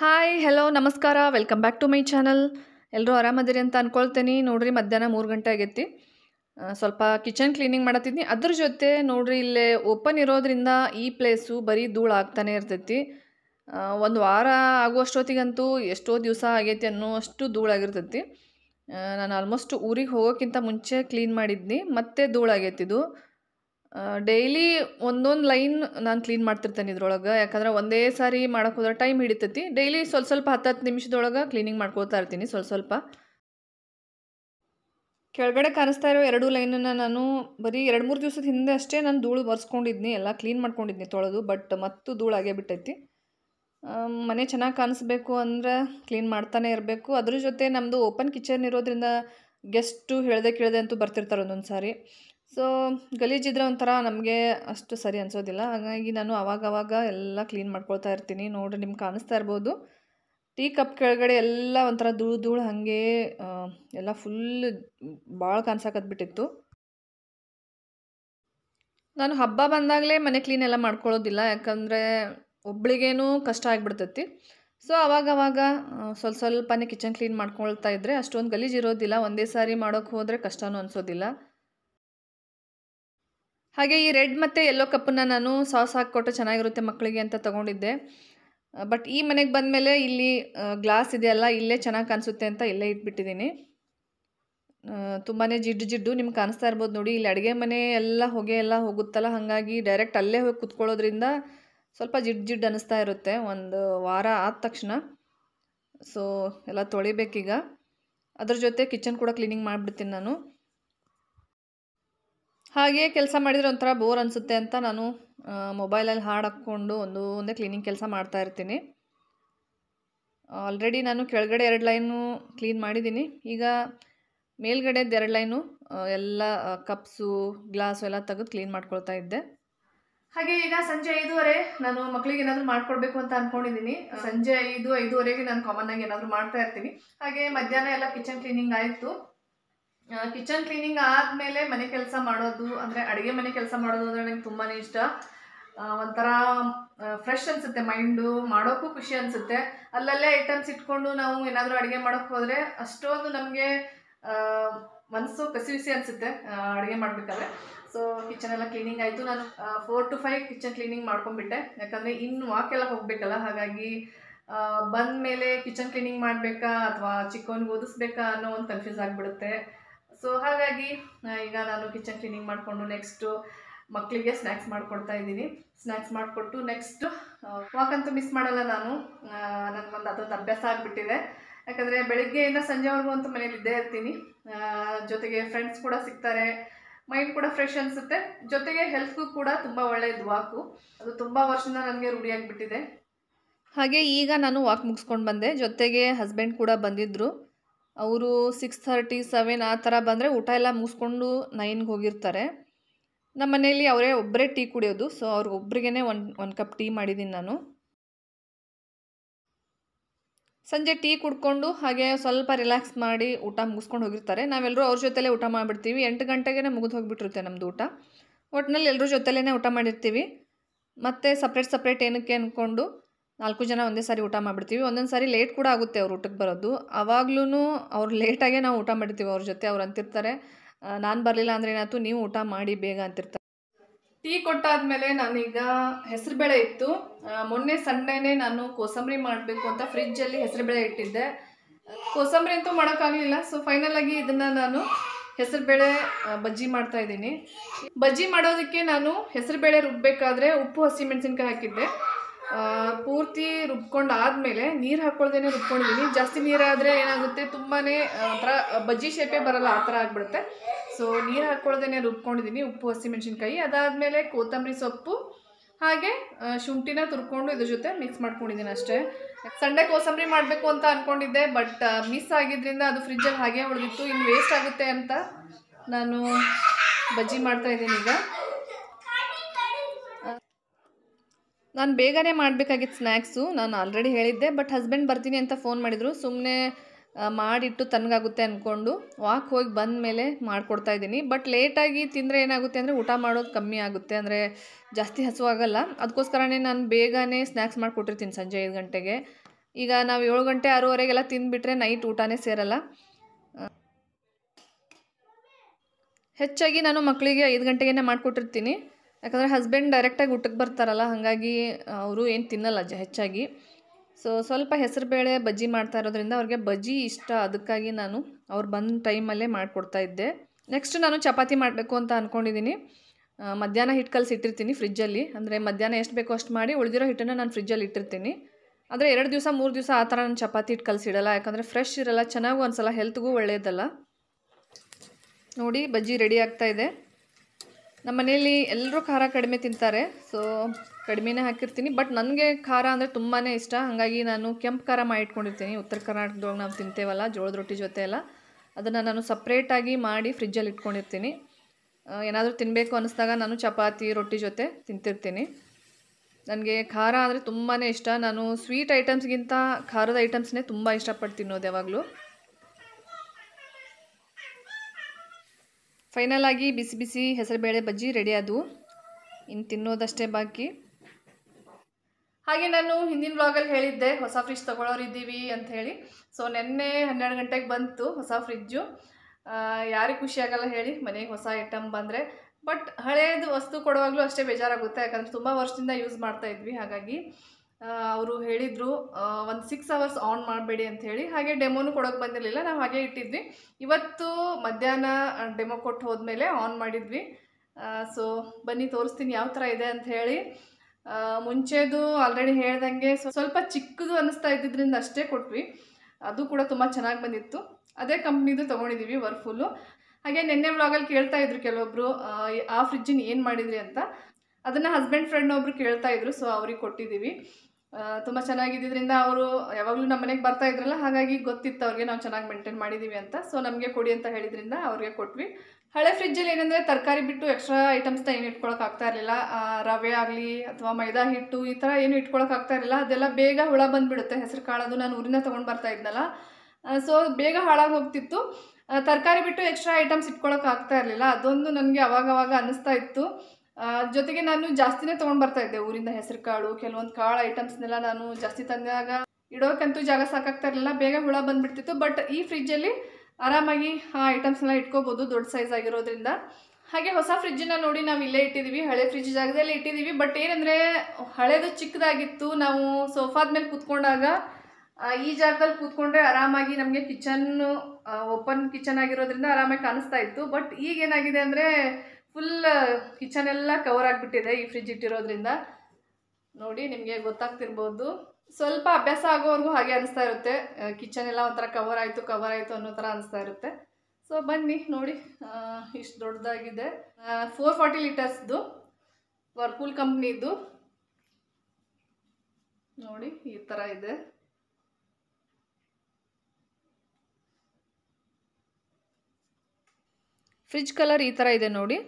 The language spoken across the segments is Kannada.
ಹಾಯ್ ಹೆಲೋ ನಮಸ್ಕಾರ welcome back to my channel ಎಲ್ಲರೂ ಆರಾಮದಿರಿ ಅಂತ ಅಂದ್ಕೊಳ್ತೀನಿ ನೋಡಿರಿ ಮಧ್ಯಾಹ್ನ ಮೂರು ಗಂಟೆ ಆಗೈತಿ ಸ್ವಲ್ಪ ಕಿಚನ್ ಕ್ಲೀನಿಂಗ್ ಮಾಡತ್ತಿದ್ನಿ ಅದ್ರ ಜೊತೆ ನೋಡಿರಿ ಇಲ್ಲೇ ಓಪನ್ ಇರೋದ್ರಿಂದ ಈ ಪ್ಲೇಸು ಬರೀ ಧೂಳು ಆಗ್ತಾನೆ ಇರ್ತೈತಿ ಒಂದು ವಾರ ಆಗುವಷ್ಟೊತ್ತಿಗಂತೂ ಎಷ್ಟೋ ದಿವಸ ಆಗೈತಿ ಅನ್ನೋ ಅಷ್ಟು ಧೂಳಾಗಿರ್ತೈತಿ ನಾನು ಆಲ್ಮೋಸ್ಟ್ ಊರಿಗೆ ಹೋಗೋಕ್ಕಿಂತ ಮುಂಚೆ ಕ್ಲೀನ್ ಮಾಡಿದ್ನಿ ಮತ್ತೆ ಧೂಳಾಗೈತಿದು ಡೈಲಿ ಒಂದೊಂದು ಲೈನ್ ನಾನು ಕ್ಲೀನ್ ಮಾಡ್ತಿರ್ತೇನೆ ಇದ್ರೊಳಗೆ ಯಾಕಂದ್ರೆ ಒಂದೇ ಸಾರಿ ಮಾಡೋಕೆ ಹೋದ್ರೆ ಟೈಮ್ ಹಿಡಿತೈತಿ ಡೈಲಿ ಸ್ವಲ್ಪ ಸ್ವಲ್ಪ ಹತ್ತು ಹತ್ತು ನಿಮಿಷದೊಳಗೆ ಕ್ಲೀನಿಂಗ್ ಮಾಡ್ಕೋತಾ ಇರ್ತೀನಿ ಸ್ವಲ್ಪ ಸ್ವಲ್ಪ ಕೆಳಗಡೆ ಕಾಣಿಸ್ತಾ ಇರೋ ಎರಡು ಲೈನನ್ನು ನಾನು ಬರೀ ಎರಡು ಮೂರು ದಿವಸದ ಹಿಂದೆ ಅಷ್ಟೇ ನಾನು ಧೂಳು ಒರೆಸ್ಕೊಂಡಿದ್ನಿ ಎಲ್ಲ ಕ್ಲೀನ್ ಮಾಡ್ಕೊಂಡಿದ್ನಿ ತೊಳೆದು ಬಟ್ ಮತ್ತು ಆಗೇ ಬಿಟ್ಟೈತಿ ಮನೆ ಚೆನ್ನಾಗಿ ಕಾಣಿಸ್ಬೇಕು ಅಂದರೆ ಕ್ಲೀನ್ ಮಾಡ್ತಾನೆ ಇರಬೇಕು ಅದ್ರ ಜೊತೆ ನಮ್ಮದು ಓಪನ್ ಕಿಚನ್ ಇರೋದ್ರಿಂದ ಗೆಸ್ಟು ಹೇಳ್ದೆ ಕೇಳಿದೆ ಅಂತೂ ಬರ್ತಿರ್ತಾರೆ ಒಂದೊಂದು ಸಾರಿ ಸೊ ಗಲೀಜಿದ್ರೆ ಒಂಥರ ನಮಗೆ ಅಷ್ಟು ಸರಿ ಅನಿಸೋದಿಲ್ಲ ಹಾಗಾಗಿ ನಾನು ಅವಾಗವಾಗ ಎಲ್ಲ ಕ್ಲೀನ್ ಮಾಡ್ಕೊಳ್ತಾ ಇರ್ತೀನಿ ನೋಡಿ ನಿಮ್ಗೆ ಕಾಣಿಸ್ತಾ ಇರ್ಬೋದು ಟೀ ಕಪ್ ಕೆಳಗಡೆ ಎಲ್ಲ ಒಂಥರ ಧೂಳು ಧೂಳು ಹಾಗೆ ಎಲ್ಲ ಫುಲ್ ಭಾಳ ಬಿಟ್ಟಿತ್ತು ನಾನು ಹಬ್ಬ ಬಂದಾಗಲೇ ಮನೆ ಕ್ಲೀನ್ ಎಲ್ಲ ಮಾಡ್ಕೊಳ್ಳೋದಿಲ್ಲ ಯಾಕಂದರೆ ಒಬ್ಳಿಗೇನು ಕಷ್ಟ ಆಗಿಬಿಡ್ತೈತಿ ಸೊ ಅವಾಗವಾಗ ಸ್ವಲ್ಪ ಸ್ವಲ್ಪನೇ ಕಿಚನ್ ಕ್ಲೀನ್ ಮಾಡ್ಕೊಳ್ತಾ ಇದ್ದರೆ ಅಷ್ಟೊಂದು ಗಲೀಜು ಇರೋದಿಲ್ಲ ಒಂದೇ ಸಾರಿ ಮಾಡೋಕ್ಕೆ ಹೋದರೆ ಕಷ್ಟವೂ ಅನಿಸೋದಿಲ್ಲ ಹಾಗೆ ಈ ರೆಡ್ ಮತ್ತು ಯೆಲ್ಲೋ ಕಪ್ಪನ್ನು ನಾನು ಸಾಸ್ ಹಾಕಿಕೊಟ್ಟು ಚೆನ್ನಾಗಿರುತ್ತೆ ಮಕ್ಕಳಿಗೆ ಅಂತ ತೊಗೊಂಡಿದ್ದೆ ಬಟ್ ಈ ಮನೆಗೆ ಬಂದಮೇಲೆ ಇಲ್ಲಿ ಗ್ಲಾಸ್ ಇದೆಯಲ್ಲ ಇಲ್ಲೇ ಚೆನ್ನಾಗಿ ಕಾಣಿಸುತ್ತೆ ಅಂತ ಇಲ್ಲೇ ಇಟ್ಬಿಟ್ಟಿದ್ದೀನಿ ತುಂಬಾ ಜಿಡ್ಡು ಜಿಡ್ಡು ನಿಮ್ಗೆ ಕಾಣಿಸ್ತಾ ಇರ್ಬೋದು ನೋಡಿ ಇಲ್ಲಿ ಅಡುಗೆ ಮನೆ ಎಲ್ಲ ಹೊಗೆ ಎಲ್ಲ ಹೋಗುತ್ತಲ್ಲ ಹಾಗಾಗಿ ಡೈರೆಕ್ಟ್ ಅಲ್ಲೇ ಹೋಗಿ ಕುತ್ಕೊಳ್ಳೋದ್ರಿಂದ ಸ್ವಲ್ಪ ಜಿಡ್ಡು ಜಿಡ್ಡು ಅನ್ನಿಸ್ತಾ ಇರುತ್ತೆ ಒಂದು ವಾರ ಆದ ತಕ್ಷಣ ಸೊ ಎಲ್ಲ ತೊಳಿಬೇಕೀಗ ಅದ್ರ ಜೊತೆ ಕಿಚನ್ ಕೂಡ ಕ್ಲೀನಿಂಗ್ ಮಾಡಿಬಿಡ್ತೀನಿ ನಾನು ಹಾಗೆ ಕೆಲಸ ಮಾಡಿದರೆ ಒಂಥರ ಬೋರ್ ಅನಿಸುತ್ತೆ ಅಂತ ನಾನು ಮೊಬೈಲಲ್ಲಿ ಹಾಡು ಹಾಕ್ಕೊಂಡು ಒಂದು ಒಂದೇ ಕ್ಲೀನಿಂಗ್ ಕೆಲಸ ಮಾಡ್ತಾ ಇರ್ತೀನಿ ಆಲ್ರೆಡಿ ನಾನು ಕೆಳಗಡೆ ಎರಡು ಲೈನು ಕ್ಲೀನ್ ಮಾಡಿದ್ದೀನಿ ಈಗ ಮೇಲ್ಗಡೆದು ಎರಡು ಲೈನು ಎಲ್ಲ ಕಪ್ಸು ಗ್ಲಾಸು ಎಲ್ಲ ತೆಗೆದು ಕ್ಲೀನ್ ಮಾಡ್ಕೊಳ್ತಾ ಇದ್ದೆ ಹಾಗೆ ಈಗ ಸಂಜೆ ಐದೂವರೆ ನಾನು ಮಕ್ಕಳಿಗೆ ಏನಾದರೂ ಮಾಡ್ಕೊಡ್ಬೇಕು ಅಂತ ಅಂದ್ಕೊಂಡಿದ್ದೀನಿ ಸಂಜೆ ಐದು ಐದುವರೆಗೆ ನಾನು ಕಾಮನ್ ಆಗಿ ಏನಾದರೂ ಮಾಡ್ತಾ ಇರ್ತೀನಿ ಹಾಗೆ ಮಧ್ಯಾಹ್ನ ಎಲ್ಲ ಕಿಚನ್ ಕ್ಲೀನಿಂಗ್ ಆಯಿತು ಕಿಚನ್ ಕ್ಲೀನಿಂಗ್ ಆದಮೇಲೆ ಮನೆ ಕೆಲಸ ಮಾಡೋದು ಅಂದರೆ ಅಡುಗೆ ಮನೆ ಕೆಲಸ ಮಾಡೋದು ಅಂದರೆ ನನಗೆ ತುಂಬಾ ಇಷ್ಟ ಒಂಥರ ಫ್ರೆಶ್ ಅನಿಸುತ್ತೆ ಮೈಂಡು ಮಾಡೋಕ್ಕೂ ಖುಷಿ ಅನಿಸುತ್ತೆ ಅಲ್ಲಲ್ಲೇ ಐಟಮ್ಸ್ ಇಟ್ಕೊಂಡು ನಾವು ಏನಾದರೂ ಅಡುಗೆ ಮಾಡೋಕ್ಕೆ ಹೋದರೆ ಅಷ್ಟೊಂದು ನಮಗೆ ಮನಸ್ಸು ಕಸಿ ಬಿಸಿ ಅನಿಸುತ್ತೆ ಅಡುಗೆ ಮಾಡಬೇಕಾದ್ರೆ ಸೊ ಕಿಚನ್ ಕ್ಲೀನಿಂಗ್ ಆಯಿತು ನಾನು four to five kitchen cleaning ಮಾಡ್ಕೊಂಡ್ಬಿಟ್ಟೆ ಯಾಕಂದರೆ ಇನ್ನು ವಾಕೆಲ್ಲ ಹೋಗಬೇಕಲ್ಲ ಹಾಗಾಗಿ ಬಂದ ಮೇಲೆ ಕಿಚನ್ ಕ್ಲೀನಿಂಗ್ ಮಾಡಬೇಕಾ ಅಥವಾ ಚಿಕ್ಕವನಿಗೆ ಓದಿಸ್ಬೇಕಾ ಅನ್ನೋ ಒಂದು ಕನ್ಫ್ಯೂಸ್ ಆಗಿಬಿಡುತ್ತೆ ಸೊ ಹಾಗಾಗಿ ಈಗ ನಾನು ಕಿಚನ್ ಕ್ಲೀನಿಂಗ್ ಮಾಡಿಕೊಂಡು ನೆಕ್ಸ್ಟು ಮಕ್ಕಳಿಗೆ ಸ್ನ್ಯಾಕ್ಸ್ ಮಾಡಿಕೊಡ್ತಾ ಇದ್ದೀನಿ ಸ್ನ್ಯಾಕ್ಸ್ ಮಾಡಿಕೊಟ್ಟು ನೆಕ್ಸ್ಟು ವಾಕಂತೂ ಮಿಸ್ ಮಾಡಲ್ಲ ನಾನು ನನ್ನ ಒಂದು ಅದೊಂದು ಅಭ್ಯಾಸ ಆಗಿಬಿಟ್ಟಿದೆ ಯಾಕಂದರೆ ಬೆಳಗ್ಗೆಯಿಂದ ಸಂಜೆವರೆಗೂ ಅಂತೂ ಇದ್ದೇ ಇರ್ತೀನಿ ಜೊತೆಗೆ ಫ್ರೆಂಡ್ಸ್ ಕೂಡ ಸಿಗ್ತಾರೆ ಮೈಂಡ್ ಕೂಡ ಫ್ರೆಶ್ ಅನಿಸುತ್ತೆ ಜೊತೆಗೆ ಹೆಲ್ತ್ಗೂ ಕೂಡ ತುಂಬ ಒಳ್ಳೆಯದು ವಾಕು ಅದು ತುಂಬ ವರ್ಷದಿಂದ ನನಗೆ ರೂಢಿಯಾಗಿಬಿಟ್ಟಿದೆ ಹಾಗೆ ಈಗ ನಾನು ವಾಕ್ ಮುಗಿಸ್ಕೊಂಡು ಬಂದೆ ಜೊತೆಗೆ ಹಸ್ಬೆಂಡ್ ಕೂಡ ಬಂದಿದ್ದರು ಅವರು ಸಿಕ್ಸ್ ಥರ್ಟಿ ಸೆವೆನ್ ಆ ಥರ ಬಂದರೆ ಊಟ ಎಲ್ಲ ಮುಗಿಸ್ಕೊಂಡು ನೈನ್ಗೆ ಹೋಗಿರ್ತಾರೆ ನಮ್ಮ ಮನೆಯಲ್ಲಿ ಅವರೇ ಒಬ್ಬರೇ ಟೀ ಕುಡಿಯೋದು ಸೊ ಒಬ್ಬರಿಗೇ ಒಂದು ಒಂದು ಕಪ್ ಟೀ ಮಾಡಿದ್ದೀನಿ ನಾನು ಸಂಜೆ ಟೀ ಕುಡ್ಕೊಂಡು ಹಾಗೆ ಸ್ವಲ್ಪ ರಿಲ್ಯಾಕ್ಸ್ ಮಾಡಿ ಊಟ ಮುಗಿಸ್ಕೊಂಡು ಹೋಗಿರ್ತಾರೆ ನಾವೆಲ್ಲರೂ ಅವ್ರ ಜೊತೆಲೇ ಊಟ ಮಾಡಿಬಿಡ್ತೀವಿ ಎಂಟು ಗಂಟೆಗೆ ಮುಗಿದು ಹೋಗಿಬಿಟ್ಟಿರುತ್ತೆ ನಮ್ಮದು ಊಟ ಒಟ್ಟಿನಲ್ಲಿ ಎಲ್ಲರೂ ಜೊತೆಲೇ ಊಟ ಮಾಡಿರ್ತೀವಿ ಮತ್ತು ಸಪ್ರೇಟ್ ಸಪ್ರೇಟ್ ಏನಕ್ಕೆ ಅಂದ್ಕೊಂಡು ನಾಲ್ಕು ಜನ ಒಂದೇ ಸಾರಿ ಊಟ ಮಾಡಿಬಿಡ್ತೀವಿ ಒಂದೊಂದು ಸಾರಿ ಲೇಟ್ ಕೂಡ ಆಗುತ್ತೆ ಅವ್ರು ಊಟಕ್ಕೆ ಬರೋದು ಅವಾಗ್ಲೂ ಅವ್ರು ಲೇಟಾಗೇ ನಾವು ಊಟ ಮಾಡಿರ್ತೀವಿ ಅವ್ರ ಜೊತೆ ಅವ್ರು ಅಂತಿರ್ತಾರೆ ನಾನು ಬರಲಿಲ್ಲ ಅಂದರೆ ಏನಾಯ್ತು ನೀವು ಊಟ ಮಾಡಿ ಬೇಗ ಅಂತಿರ್ತಾರೆ ಟೀ ಕೊಟ್ಟಾದಮೇಲೆ ನಾನೀಗ ಹೆಸರುಬೇಳೆ ಇತ್ತು ಮೊನ್ನೆ ಸಂಡೇನೆ ನಾನು ಕೋಸಂಬರಿ ಮಾಡಬೇಕು ಅಂತ ಫ್ರಿಜ್ಜಲ್ಲಿ ಹೆಸರುಬೇಳೆ ಇಟ್ಟಿದ್ದೆ ಕೋಸಂಬರಿ ಅಂತೂ ಮಾಡೋಕ್ಕಾಗಲಿಲ್ಲ ಸೊ ಫೈನಲಾಗಿ ಇದನ್ನು ನಾನು ಹೆಸರುಬೇಳೆ ಬಜ್ಜಿ ಮಾಡ್ತಾ ಇದ್ದೀನಿ ಬಜ್ಜಿ ಮಾಡೋದಕ್ಕೆ ನಾನು ಹೆಸರುಬೇಳೆ ರುಬ್ಬಬೇಕಾದ್ರೆ ಉಪ್ಪು ಹಸಿಮೆಣಸಿನ್ಕಾಯಿ ಹಾಕಿದ್ದೆ ಪೂರ್ತಿ ರುಬ್ಕೊಂಡು ಆದಮೇಲೆ ನೀರು ಹಾಕ್ಕೊಳ್ದೇ ರುಬ್ಕೊಂಡಿದ್ದೀನಿ ಜಾಸ್ತಿ ನೀರಾದರೆ ಏನಾಗುತ್ತೆ ತುಂಬಾ ಒಂಥರ ಬಜ್ಜಿ ಶೇಪೇ ಬರಲ್ಲ ಆ ಥರ ಆಗಿಬಿಡುತ್ತೆ ಸೊ ನೀರು ಹಾಕ್ಕೊಳ್ದೇ ರುಬ್ಕೊಂಡಿದ್ದೀನಿ ಉಪ್ಪು ಹಸಿಮೆಣ್ಸಿನ್ಕಾಯಿ ಅದಾದಮೇಲೆ ಕೊತ್ತಂಬರಿ ಸೊಪ್ಪು ಹಾಗೆ ಶುಂಠಿನ ತುರ್ಕೊಂಡು ಇದ್ರ ಜೊತೆ ಮಿಕ್ಸ್ ಮಾಡ್ಕೊಂಡಿದ್ದೀನಿ ಅಷ್ಟೇ ಸಂಡೆ ಕೋಸಂಬರಿ ಮಾಡಬೇಕು ಅಂತ ಅಂದ್ಕೊಂಡಿದ್ದೆ ಬಟ್ ಮಿಸ್ ಆಗಿದ್ದರಿಂದ ಅದು ಫ್ರಿಜ್ಜಲ್ಲಿ ಹಾಗೆ ಉಳಿದಿತ್ತು ಇನ್ನು ವೇಸ್ಟ್ ಆಗುತ್ತೆ ಅಂತ ನಾನು ಬಜ್ಜಿ ಮಾಡ್ತಾಯಿದ್ದೀನಿ ಈಗ ನಾನು ಬೇಗನೆ ಮಾಡಬೇಕಾಗಿತ್ತು ಸ್ನ್ಯಾಕ್ಸು ನಾನು ಆಲ್ರೆಡಿ ಹೇಳಿದ್ದೆ ಬಟ್ ಹಸ್ಬೆಂಡ್ ಬರ್ತೀನಿ ಅಂತ ಫೋನ್ ಮಾಡಿದರು ಸುಮ್ಮನೆ ಮಾಡಿಟ್ಟು ತನಗಾಗುತ್ತೆ ಅಂದ್ಕೊಂಡು ವಾಕ್ ಹೋಗಿ ಬಂದ ಮೇಲೆ ಮಾಡಿಕೊಡ್ತಾ ಇದ್ದೀನಿ ಬಟ್ ಲೇಟಾಗಿ ತಿಂದರೆ ಏನಾಗುತ್ತೆ ಅಂದರೆ ಊಟ ಮಾಡೋದು ಕಮ್ಮಿ ಆಗುತ್ತೆ ಅಂದರೆ ಜಾಸ್ತಿ ಹಸುವಾಗಲ್ಲ ಅದಕ್ಕೋಸ್ಕರನೇ ನಾನು ಬೇಗನೆ ಸ್ನ್ಯಾಕ್ಸ್ ಮಾಡಿಕೊಟ್ಟಿರ್ತೀನಿ ಸಂಜೆ ಐದು ಗಂಟೆಗೆ ಈಗ ನಾವು ಏಳು ಗಂಟೆ ಆರೂವರೆಗೆಲ್ಲ ತಿಂದುಬಿಟ್ರೆ ನೈಟ್ ಊಟನೇ ಸೇರಲ್ಲ ಹೆಚ್ಚಾಗಿ ನಾನು ಮಕ್ಕಳಿಗೆ ಐದು ಗಂಟೆಗೇ ಮಾಡಿಕೊಟ್ಟಿರ್ತೀನಿ ಯಾಕಂದರೆ ಹಸ್ಬೆಂಡ್ ಡೈರೆಕ್ಟಾಗಿ ಊಟಕ್ಕೆ ಬರ್ತಾರಲ್ಲ ಹಾಗಾಗಿ ಅವರು ಏನು ತಿನ್ನಲ್ಲ ಜ ಹೆಚ್ಚಾಗಿ ಸೊ ಸ್ವಲ್ಪ ಹೆಸರುಬೇಳೆ ಬಜ್ಜಿ ಮಾಡ್ತಾ ಇರೋದ್ರಿಂದ ಅವ್ರಿಗೆ ಬಜ್ಜಿ ಇಷ್ಟ ಅದಕ್ಕಾಗಿ ನಾನು ಅವ್ರು ಬಂದ ಟೈಮಲ್ಲೇ ಮಾಡಿಕೊಡ್ತಾ ಇದ್ದೆ ನೆಕ್ಸ್ಟ್ ನಾನು ಚಪಾತಿ ಮಾಡಬೇಕು ಅಂತ ಅಂದ್ಕೊಂಡಿದ್ದೀನಿ ಮಧ್ಯಾಹ್ನ ಹಿಟ್ಟು ಕಲಿಸಿ ಇಟ್ಟಿರ್ತೀನಿ ಫ್ರಿಜ್ಜಲ್ಲಿ ಅಂದರೆ ಮಧ್ಯಾಹ್ನ ಎಷ್ಟು ಬೇಕೋ ಅಷ್ಟು ಮಾಡಿ ಉಳಿದಿರೋ ಹಿಟ್ಟನ್ನು ನಾನು ಫ್ರಿಜ್ಜಲ್ಲಿ ಇಟ್ಟಿರ್ತೀನಿ ಆದರೆ ಎರಡು ದಿವಸ ಮೂರು ದಿವಸ ಆ ಥರ ನಾನು ಚಪಾತಿ ಹಿಟ್ಟು ಕಲಿಸಿಡಲ್ಲ ಯಾಕಂದರೆ ಫ್ರೆಶ್ ಇರಲ್ಲ ಚೆನ್ನಾಗೂ ಅನ್ಸಲ್ಲ ಹೆಲ್ತ್ಗೂ ಒಳ್ಳೆಯದಲ್ಲ ನೋಡಿ ಬಜ್ಜಿ ರೆಡಿ ಆಗ್ತಾಯಿದೆ ನಮ್ಮ ಮನೆಯಲ್ಲಿ ಎಲ್ಲರೂ ಖಾರ ಕಡಿಮೆ ತಿಂತಾರೆ ಸೊ ಕಡಿಮೆನೇ ಹಾಕಿರ್ತೀನಿ ಬಟ್ ನನಗೆ ಖಾರ ಅಂದರೆ ತುಂಬಾ ಇಷ್ಟ ಹಾಗಾಗಿ ನಾನು ಕೆಂಪು ಖಾರ ಮಾಡಿ ಇಟ್ಕೊಂಡಿರ್ತೀನಿ ಉತ್ತರ ಕರ್ನಾಟಕದೊಳಗೆ ನಾವು ತಿಂತೇವಲ್ಲ ಜೋಳದ ರೊಟ್ಟಿ ಜೊತೆ ಎಲ್ಲ ಅದನ್ನು ನಾನು ಸಪ್ರೇಟಾಗಿ ಮಾಡಿ ಫ್ರಿಜ್ಜಲ್ಲಿ ಇಟ್ಕೊಂಡಿರ್ತೀನಿ ಏನಾದರೂ ತಿನ್ನಬೇಕು ಅನ್ನಿಸ್ದಾಗ ನಾನು ಚಪಾತಿ ರೊಟ್ಟಿ ಜೊತೆ ತಿಂತಿರ್ತೀನಿ ನನಗೆ ಖಾರ ಅಂದರೆ ತುಂಬಾ ಇಷ್ಟ ನಾನು ಸ್ವೀಟ್ ಐಟಮ್ಸ್ಗಿಂತ ಖಾರದ ಐಟಮ್ಸ್ನೇ ತುಂಬ ಇಷ್ಟಪಟ್ಟು ತಿನ್ನೋದು ಯಾವಾಗಲೂ ಫೈನಲ್ ಆಗಿ ಬಿಸಿ ಬಿಸಿ ಹೆಸರುಬೇಳೆ ಬಜ್ಜಿ ರೆಡಿ ಆದವು ಇನ್ನು ತಿನ್ನೋದಷ್ಟೇ ಬಾಕಿ ಹಾಗೆ ನಾನು ಹಿಂದಿನ ವ್ಲಾಗಲ್ಲಿ ಹೇಳಿದ್ದೆ ಹೊಸ ಫ್ರಿಜ್ ತೊಗೊಳೋರಿದ್ದೀವಿ ಅಂತ ಹೇಳಿ ಸೊ ನಿನ್ನೆ ಹನ್ನೆರಡು ಗಂಟೆಗೆ ಬಂತು ಹೊಸ ಫ್ರಿಜ್ಜು ಯಾರಿಗೆ ಖುಷಿಯಾಗಲ್ಲ ಹೇಳಿ ಮನೆಗೆ ಹೊಸ ಐಟಮ್ ಬಂದರೆ ಬಟ್ ಹಳೆಯದು ವಸ್ತು ಕೊಡುವಾಗಲೂ ಅಷ್ಟೇ ಬೇಜಾರಾಗುತ್ತೆ ಯಾಕಂದರೆ ತುಂಬ ವರ್ಷದಿಂದ ಯೂಸ್ ಮಾಡ್ತಾ ಇದ್ವಿ ಹಾಗಾಗಿ ಅವರು ಹೇಳಿದರು ಒಂದು ಸಿಕ್ಸ್ ಅವರ್ಸ್ ಆನ್ ಮಾಡಬೇಡಿ ಅಂತ ಹೇಳಿ ಹಾಗೆ ಡೆಮೋನು ಕೊಡೋಕ್ಕೆ ಬಂದಿರಲಿಲ್ಲ ನಾವು ಹಾಗೆ ಇಟ್ಟಿದ್ವಿ ಇವತ್ತು ಮಧ್ಯಾಹ್ನ ಡೆಮೋ ಕೊಟ್ಟು ಹೋದ್ಮೇಲೆ ಆನ್ ಮಾಡಿದ್ವಿ ಸೊ ಬನ್ನಿ ತೋರಿಸ್ತೀನಿ ಯಾವ ಥರ ಇದೆ ಅಂತ ಹೇಳಿ ಮುಂಚೆದು ಆಲ್ರೆಡಿ ಹೇಳ್ದಂಗೆ ಸ್ವಲ್ಪ ಚಿಕ್ಕದು ಅನ್ನಿಸ್ತಾ ಇದ್ದಿದ್ರಿಂದ ಅಷ್ಟೇ ಕೊಟ್ವಿ ಅದು ಕೂಡ ತುಂಬ ಚೆನ್ನಾಗಿ ಬಂದಿತ್ತು ಅದೇ ಕಂಪ್ನಿದು ತೊಗೊಂಡಿದ್ದೀವಿ ವರ್ಫುಲ್ಲು ಹಾಗೆ ನಿನ್ನೆ ವ್ಲಾಗಲ್ಲಿ ಕೇಳ್ತಾ ಇದ್ರು ಕೆಲವೊಬ್ಬರು ಆ ಫ್ರಿಜ್ಜಿನ ಏನು ಮಾಡಿದ್ರಿ ಅಂತ ಅದನ್ನು ಹಸ್ಬೆಂಡ್ ಫ್ರೆಂಡ್ ಒಬ್ಬರು ಕೇಳ್ತಾ ಇದ್ರು ಸೊ ಅವ್ರಿಗೆ ಕೊಟ್ಟಿದ್ದೀವಿ ತುಂಬ ಚೆನ್ನಾಗಿದ್ದರಿಂದ ಅವರು ಯಾವಾಗಲೂ ನಮ್ಮ ಮನೆಗೆ ಬರ್ತಾ ಇದ್ರಲ್ಲ ಹಾಗಾಗಿ ಗೊತ್ತಿತ್ತು ಅವ್ರಿಗೆ ನಾವು ಚೆನ್ನಾಗಿ ಮೇಂಟೈನ್ ಮಾಡಿದ್ದೀವಿ ಅಂತ ಸೊ ನಮಗೆ ಕೊಡಿ ಅಂತ ಹೇಳಿದ್ರಿಂದ ಅವ್ರಿಗೆ ಕೊಟ್ವಿ ಹಳೆ ಫ್ರಿಜ್ಜಲ್ಲಿ ಏನಂದರೆ ತರಕಾರಿ ಬಿಟ್ಟು ಎಕ್ಸ್ಟ್ರಾ ಐಟಮ್ಸ್ನ ಏನು ಆಗ್ತಾ ಇರಲಿಲ್ಲ ರವೆ ಆಗಲಿ ಅಥವಾ ಮೈದಾ ಹಿಟ್ಟು ಈ ಥರ ಏನು ಇಟ್ಕೊಳಕ್ಕಾಗ್ತಾ ಇರಲಿಲ್ಲ ಅದೆಲ್ಲ ಬೇಗ ಹುಳ ಬಂದುಬಿಡುತ್ತೆ ಹೆಸರು ಕಾಳದು ನಾನು ಊರಿಂದ ತೊಗೊಂಡು ಬರ್ತಾ ಇದ್ನಲ್ಲ ಸೊ ಬೇಗ ಹಾಳಾಗಿ ಹೋಗ್ತಿತ್ತು ತರಕಾರಿ ಬಿಟ್ಟು ಎಕ್ಸ್ಟ್ರಾ ಐಟಮ್ಸ್ ಇಟ್ಕೊಳಕ್ಕಾಗ್ತಾ ಇರಲಿಲ್ಲ ಅದೊಂದು ನನಗೆ ಅವಾಗವಾಗ ಅನ್ನಿಸ್ತಾ ಇತ್ತು ಜೊತೆಗೆ ನಾನು ಜಾಸ್ತಿನೇ ತೊಗೊಂಡು ಬರ್ತಾ ಇದ್ದೆ ಊರಿಂದ ಹೆಸರು ಕಾಳು ಕೆಲವೊಂದು ಕಾಳು ಐಟಮ್ಸ್ನೆಲ್ಲ ನಾನು ಜಾಸ್ತಿ ತಂದಾಗ ಇಡೋಕ್ಕಂತೂ ಜಾಗ ಸಾಕಾಗ್ತಾ ಇರಲಿಲ್ಲ ಬೇಗ ಹುಳ ಬಂದುಬಿಡ್ತಿತ್ತು ಬಟ್ ಈ ಫ್ರಿಜ್ಜಲ್ಲಿ ಆರಾಮಾಗಿ ಆ ಐಟಮ್ಸ್ನೆಲ್ಲ ಇಟ್ಕೋಬೋದು ದೊಡ್ಡ ಸೈಜ್ ಆಗಿರೋದ್ರಿಂದ ಹಾಗೆ ಹೊಸ ಫ್ರಿಜ್ಜನ್ನು ನೋಡಿ ನಾವು ಇಲ್ಲೇ ಇಟ್ಟಿದ್ದೀವಿ ಹಳೆ ಫ್ರಿಜ್ ಜಾಗದಲ್ಲಿ ಇಟ್ಟಿದ್ದೀವಿ ಬಟ್ ಏನಂದರೆ ಹಳೆದು ಚಿಕ್ಕದಾಗಿತ್ತು ನಾವು ಸೋಫಾದ ಮೇಲೆ ಕೂತ್ಕೊಂಡಾಗ ಈ ಜಾಗದಲ್ಲಿ ಕೂತ್ಕೊಂಡ್ರೆ ಆರಾಮಾಗಿ ನಮಗೆ ಕಿಚನ್ನು ಓಪನ್ ಕಿಚನ್ ಆಗಿರೋದ್ರಿಂದ ಆರಾಮಾಗಿ ಕಾಣಿಸ್ತಾ ಇತ್ತು ಬಟ್ ಈಗೇನಾಗಿದೆ ಅಂದರೆ ಫುಲ್ ಕಿಚನ್ ಎಲ್ಲ ಕವರ್ ಆಗಿಬಿಟ್ಟಿದೆ ಈ ಫ್ರಿಜ್ ಇಟ್ಟಿರೋದ್ರಿಂದ ನೋಡಿ ನಿಮಗೆ ಗೊತ್ತಾಗ್ತಿರ್ಬೋದು ಸ್ವಲ್ಪ ಅಭ್ಯಾಸ ಆಗೋವರೆಗೂ ಹಾಗೆ ಅನಿಸ್ತಾ ಇರುತ್ತೆ ಕಿಚನ್ ಎಲ್ಲ ಒಂಥರ ಕವರ್ ಆಯಿತು ಕವರ್ ಆಯಿತು ಅನ್ನೋ ಥರ ಅನಿಸ್ತಾ ಇರುತ್ತೆ ಸೊ ಬನ್ನಿ ನೋಡಿ ಇಷ್ಟು ದೊಡ್ಡದಾಗಿದೆ ಫೋರ್ ಫಾರ್ಟಿ ಲೀಟರ್ಸ್ದು ವರ್ಪೂಲ್ ಕಂಪ್ನಿದು ನೋಡಿ ಈ ಥರ ಇದೆ ಫ್ರಿಜ್ ಕಲರ್ ಈ ಥರ ಇದೆ ನೋಡಿ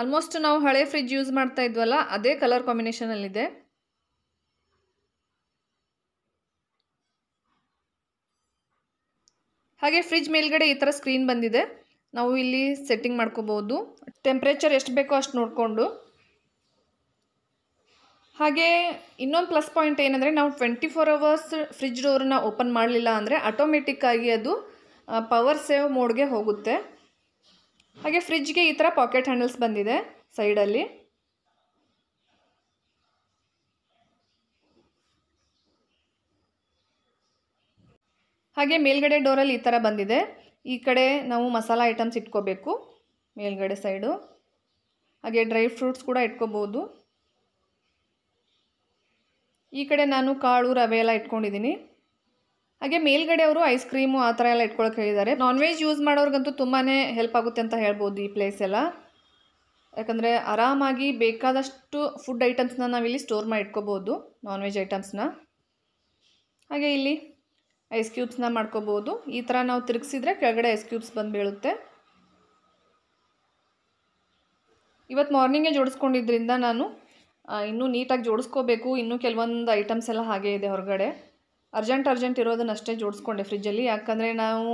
ಆಲ್ಮೋಸ್ಟ್ ನಾವು ಹಳೆ ಫ್ರಿಜ್ ಯೂಸ್ ಮಾಡ್ತಾ ಇದ್ವಲ್ಲ ಅದೇ ಕಲರ್ ಕಾಂಬಿನೇಷನಲ್ಲಿದೆ ಹಾಗೆ ಫ್ರಿಜ್ ಮೇಲ್ಗಡೆ ಈ ಥರ ಸ್ಕ್ರೀನ್ ಬಂದಿದೆ ನಾವು ಇಲ್ಲಿ ಸೆಟ್ಟಿಂಗ್ ಮಾಡ್ಕೋಬೋದು ಟೆಂಪ್ರೇಚರ್ ಎಷ್ಟು ಬೇಕೋ ಅಷ್ಟು ನೋಡಿಕೊಂಡು ಹಾಗೆ ಇನ್ನೊಂದು ಪ್ಲಸ್ ಪಾಯಿಂಟ್ ಏನಂದರೆ ನಾವು ಟ್ವೆಂಟಿ ಫೋರ್ ಅವರ್ಸ್ ಫ್ರಿಜ್ ಡೋರ್ನ ಓಪನ್ ಮಾಡಲಿಲ್ಲ ಅಂದರೆ ಆಟೋಮೆಟಿಕ್ಕಾಗಿ ಅದು ಪವರ್ ಸೇವ್ ಮೋಡ್ಗೆ ಹೋಗುತ್ತೆ ಹಾಗೆ ಫ್ರಿಜ್ಗೆ ಈ ಥರ ಪಾಕೆಟ್ ಹ್ಯಾಂಡಲ್ಸ್ ಬಂದಿದೆ ಸೈಡಲ್ಲಿ ಹಾಗೆ ಮೇಲ್ಗಡೆ ಡೋರಲ್ಲಿ ಈ ಥರ ಬಂದಿದೆ ಈ ಕಡೆ ನಾವು ಮಸಾಲ ಐಟಮ್ಸ್ ಇಟ್ಕೋಬೇಕು ಮೇಲ್ಗಡೆ ಸೈಡು ಹಾಗೆ ಡ್ರೈ ಫ್ರೂಟ್ಸ್ ಕೂಡ ಇಟ್ಕೋಬೋದು ಈ ಕಡೆ ನಾನು ಕಾಳು ರವೆ ಎಲ್ಲ ಇಟ್ಕೊಂಡಿದ್ದೀನಿ ಹಾಗೆ ಮೇಲ್ಗಡೆ ಅವರು ಐಸ್ ಕ್ರೀಮು ಆ ಥರ ಎಲ್ಲ ಇಟ್ಕೊಳಕ್ಕೆ ಹೇಳಿದ್ದಾರೆ ನಾನ್ ವೆಜ್ ಯೂಸ್ ಮಾಡೋರ್ಗಂತೂ ತುಂಬಾ ಹೆಲ್ಪ್ ಆಗುತ್ತೆ ಅಂತ ಹೇಳ್ಬೋದು ಈ ಪ್ಲೇಸ್ ಎಲ್ಲ ಯಾಕಂದರೆ ಆರಾಮಾಗಿ ಬೇಕಾದಷ್ಟು ಫುಡ್ ಐಟಮ್ಸ್ನ ನಾವಿಲ್ಲಿ ಸ್ಟೋರ್ ಮಾಡಿ ಇಟ್ಕೋಬೋದು ನಾನ್ ವೆಜ್ ಐಟಮ್ಸ್ನ ಹಾಗೆ ಇಲ್ಲಿ ಐಸ್ ಕ್ಯೂಬ್ಸ್ನ ಮಾಡ್ಕೋಬೋದು ಈ ಥರ ನಾವು ತಿರುಗಿಸಿದ್ರೆ ಕೆಳಗಡೆ ಐಸ್ ಕ್ಯೂಬ್ಸ್ ಬಂದು ಬೀಳುತ್ತೆ ಇವತ್ತು ಮಾರ್ನಿಂಗೇ ಜೋಡಿಸ್ಕೊಂಡಿದ್ದರಿಂದ ನಾನು ಇನ್ನೂ ನೀಟಾಗಿ ಜೋಡಿಸ್ಕೋಬೇಕು ಇನ್ನೂ ಕೆಲವೊಂದು ಐಟಮ್ಸ್ ಎಲ್ಲ ಹಾಗೆ ಇದೆ ಹೊರಗಡೆ ಅರ್ಜೆಂಟ್ ಅರ್ಜೆಂಟ್ ಇರೋದನ್ನಷ್ಟೇ ಜೋಡಿಸ್ಕೊಂಡೆ ಫ್ರಿಜ್ಜಲ್ಲಿ ಯಾಕಂದರೆ ನಾವು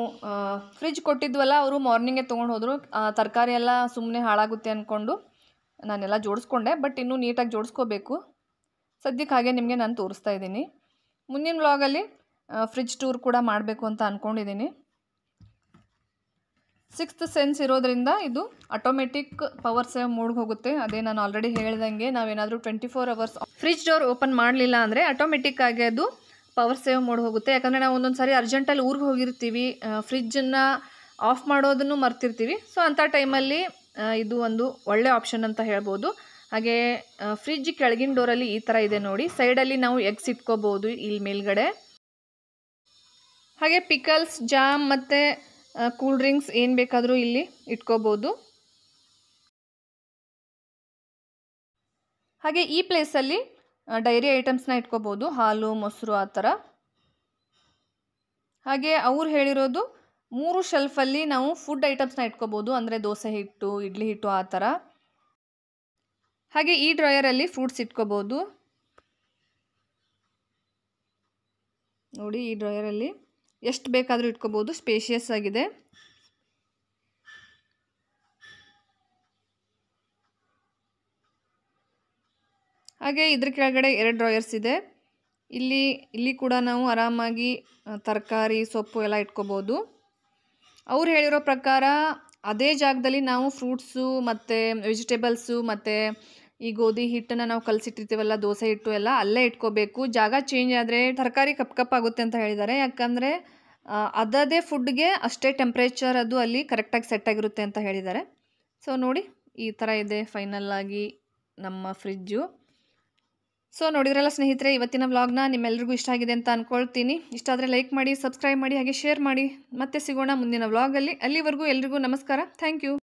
ಫ್ರಿಜ್ ಕೊಟ್ಟಿದ್ವಲ್ಲ ಅವರು ಮಾರ್ನಿಂಗೇ ತೊಗೊಂಡು ಹೋದರು ತರಕಾರಿ ಎಲ್ಲ ಸುಮ್ಮನೆ ಹಾಳಾಗುತ್ತೆ ಅಂದ್ಕೊಂಡು ನಾನೆಲ್ಲ ಜೋಡಿಸ್ಕೊಂಡೆ ಬಟ್ ಇನ್ನೂ ನೀಟಾಗಿ ಜೋಡಿಸ್ಕೋಬೇಕು ಸದ್ಯಕ್ಕೆ ಹಾಗೆ ನಿಮಗೆ ನಾನು ತೋರಿಸ್ತಾ ಇದ್ದೀನಿ ಮುಂದಿನ ವ್ಲಾಗಲ್ಲಿ ಫ್ರಿಜ್ ಟೂರ್ ಕೂಡ ಮಾಡಬೇಕು ಅಂತ ಅಂದ್ಕೊಂಡಿದ್ದೀನಿ ಸಿಕ್ಸ್ತ್ ಸೆನ್ಸ್ ಇರೋದರಿಂದ ಇದು ಆಟೋಮೆಟಿಕ್ ಪವರ್ ಸೇವ್ ಮೂಡ್ಗೆ ಹೋಗುತ್ತೆ ಅದೇ ನಾನು ಆಲ್ರೆಡಿ ಹೇಳ್ದಂಗೆ ನಾವೇನಾದರೂ twenty four hours fridge door open ಮಾಡಲಿಲ್ಲ ಅಂದರೆ ಆಟೋಮೆಟಿಕ್ಕಾಗಿ ಅದು ಪವರ್ ಸೇವ್ ಮಾಡಿ ಹೋಗುತ್ತೆ ಯಾಕಂದರೆ ನಾವು ಒಂದೊಂದು ಸಾರಿ ಅರ್ಜೆಂಟಲ್ಲಿ ಊರಿಗೆ ಹೋಗಿರ್ತೀವಿ ಫ್ರಿಜ್ಜನ್ನು ಆಫ್ ಮಾಡೋದನ್ನು ಮರ್ತಿರ್ತೀವಿ ಸೊ ಅಂಥ ಟೈಮಲ್ಲಿ ಇದು ಒಂದು ಒಳ್ಳೆ ಆಪ್ಷನ್ ಅಂತ ಹೇಳ್ಬೋದು ಹಾಗೆ ಫ್ರಿಜ್ ಕೆಳಗಿನ ಡೋರಲ್ಲಿ ಈ ಥರ ಇದೆ ನೋಡಿ ಸೈಡಲ್ಲಿ ನಾವು ಎಗ್ಸ್ ಇಟ್ಕೋಬೋದು ಇಲ್ಲಿ ಮೇಲ್ಗಡೆ ಹಾಗೆ ಪಿಕಲ್ಸ್ ಜಾಮ್ ಮತ್ತು ಕೂಲ್ ಡ್ರಿಂಕ್ಸ್ ಏನು ಬೇಕಾದರೂ ಇಲ್ಲಿ ಇಟ್ಕೋಬೋದು ಹಾಗೆ ಈ ಪ್ಲೇಸಲ್ಲಿ ಡೈರಿ ಐಟಮ್ಸ್ನ ಇಟ್ಕೋಬೋದು ಹಾಲು ಮೊಸರು ಆ ಥರ ಹಾಗೆ ಅವ್ರು ಹೇಳಿರೋದು ಮೂರು ಶೆಲ್ಫಲ್ಲಿ ನಾವು ಫುಡ್ ಐಟಮ್ಸ್ನ ಇಟ್ಕೋಬೋದು ಅಂದರೆ ದೋಸೆ ಹಿಟ್ಟು ಇಡ್ಲಿ ಹಿಟ್ಟು ಆ ಥರ ಹಾಗೆ ಈ ಡ್ರಾಯರಲ್ಲಿ ಫ್ರೂಟ್ಸ್ ಇಟ್ಕೋಬೋದು ನೋಡಿ ಈ ಡ್ರಾಯರಲ್ಲಿ ಎಷ್ಟು ಬೇಕಾದರೂ ಇಟ್ಕೋಬೋದು ಸ್ಪೇಷಿಯಸ್ ಆಗಿದೆ ಹಾಗೆ ಇದ್ರ ಕೆಳಗಡೆ ಎರಡು ಡ್ರಾಯರ್ಸ್ ಇದೆ ಇಲ್ಲಿ ಇಲ್ಲಿ ಕೂಡ ನಾವು ಆರಾಮಾಗಿ ತರಕಾರಿ ಸೊಪ್ಪು ಎಲ್ಲ ಇಟ್ಕೋಬೋದು ಅವ್ರು ಹೇಳಿರೋ ಪ್ರಕಾರ ಅದೇ ಜಾಗದಲ್ಲಿ ನಾವು ಫ್ರೂಟ್ಸು ಮತ್ತು ವೆಜಿಟೇಬಲ್ಸು ಮತ್ತು ಈ ಗೋಧಿ ಹಿಟ್ಟನ್ನು ನಾವು ಕಲಸಿಟ್ಟಿರ್ತೀವಲ್ಲ ದೋಸೆ ಹಿಟ್ಟು ಎಲ್ಲ ಅಲ್ಲೇ ಇಟ್ಕೋಬೇಕು ಜಾಗ ಚೇಂಜ್ ಆದರೆ ತರಕಾರಿ ಕಪ್ ಕಪ್ ಆಗುತ್ತೆ ಅಂತ ಹೇಳಿದ್ದಾರೆ ಯಾಕಂದರೆ ಅದದೇ ಫುಡ್ಗೆ ಅಷ್ಟೇ ಟೆಂಪ್ರೇಚರ್ ಅದು ಅಲ್ಲಿ ಕರೆಕ್ಟಾಗಿ ಸೆಟ್ ಆಗಿರುತ್ತೆ ಅಂತ ಹೇಳಿದ್ದಾರೆ ಸೊ ನೋಡಿ ಈ ಥರ ಇದೆ ಫೈನಲ್ಲಾಗಿ ನಮ್ಮ ಫ್ರಿಜ್ಜು ಸೊ ನೋಡಿದ್ರಲ್ಲ ಸ್ನೇಹಿತರೆ ಇವತ್ತಿನ ವ್ಲಾಗ್ನ ನಿಮ್ಮೆಲ್ಲರಿಗೂ ಇಷ್ಟ ಆಗಿದೆ ಅಂತ ಅಂದ್ಕೊಳ್ತೀನಿ ಇಷ್ಟ ಆದರೆ ಲೈಕ್ ಮಾಡಿ ಸಬ್ಸ್ಕ್ರೈಬ್ ಮಾಡಿ ಹಾಗೆ ಶೇರ್ ಮಾಡಿ ಮತ್ತೆ ಸಿಗೋಣ ಮುಂದಿನ ವ್ಲಾಗಲ್ಲಿ ಅಲ್ಲಿವರೆಗೂ ಎಲ್ರಿಗೂ ನಮಸ್ಕಾರ ಥ್ಯಾಂಕ್ ಯು